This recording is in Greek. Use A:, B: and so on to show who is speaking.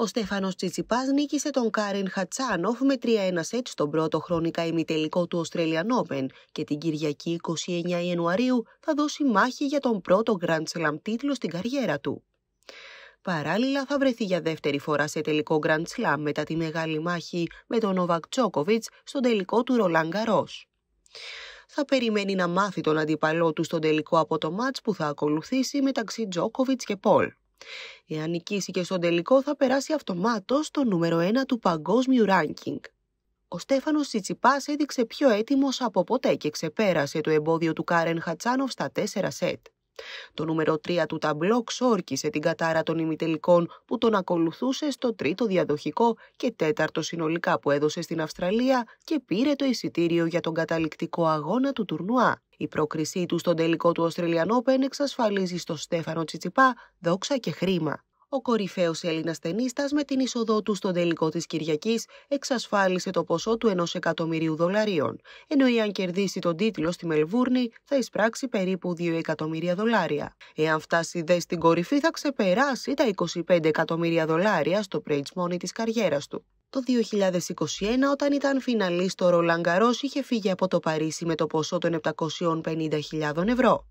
A: Ο Στέφανος Τσιτσιπάς νίκησε τον Κάριν Χατσάνοφ με 3-1 σετ στον πρώτο χρονικά ημιτελικό του Australian Open και την Κυριακή 29 Ιανουαρίου θα δώσει μάχη για τον πρώτο Grand Slam τίτλο στην καριέρα του. Παράλληλα θα βρεθεί για δεύτερη φορά σε τελικό Grand Slam μετά τη μεγάλη μάχη με τον Νοβακ Τσόκοβιτς στον τελικό του Ρολάν Γκαρός. Θα περιμένει να μάθει τον αντιπαλό του στον τελικό από το μάτς που θα ακολουθήσει μεταξύ Τζόκοβιτς και Πολ. Εάν νικήσει και στον τελικό θα περάσει αυτομάτως στο νούμερο 1 του παγκόσμιου ranking. Ο Στέφανος Τσιτσιπάς έδειξε πιο έτοιμος από ποτέ και ξεπέρασε το εμπόδιο του Κάρεν Χατσάνοφ στα 4 σετ. Το νούμερο 3 του ταμπλό όρκησε την κατάρα των ημιτελικών που τον ακολουθούσε στο τρίτο διαδοχικό και τέταρτο συνολικά που έδωσε στην Αυστραλία και πήρε το εισιτήριο για τον καταληκτικό αγώνα του τουρνουά. Η πρόκρισή του στον τελικό του Australian εξασφαλίζει στο Στέφανο Τσιτσιπά δόξα και χρήμα. Ο κορυφαίος Έλληνας ταινίστας με την είσοδό του στον τελικό της Κυριακής εξασφάλισε το ποσό του ενός εκατομμυρίου δολαρίων, ενώ εάν κερδίσει τον τίτλο στη Μελβούρνη θα εισπράξει περίπου 2 εκατομμύρια δολάρια. Εάν φτάσει δε στην κορυφή θα ξεπεράσει τα 25 εκατομμύρια δολάρια στο Πρέιτ μόνη της καριέρας του. Το 2021, όταν ήταν φιναλίστο, ο Ρολαγκαρό, είχε φύγει από το Παρίσι με το ποσό των 750.000 ευρώ.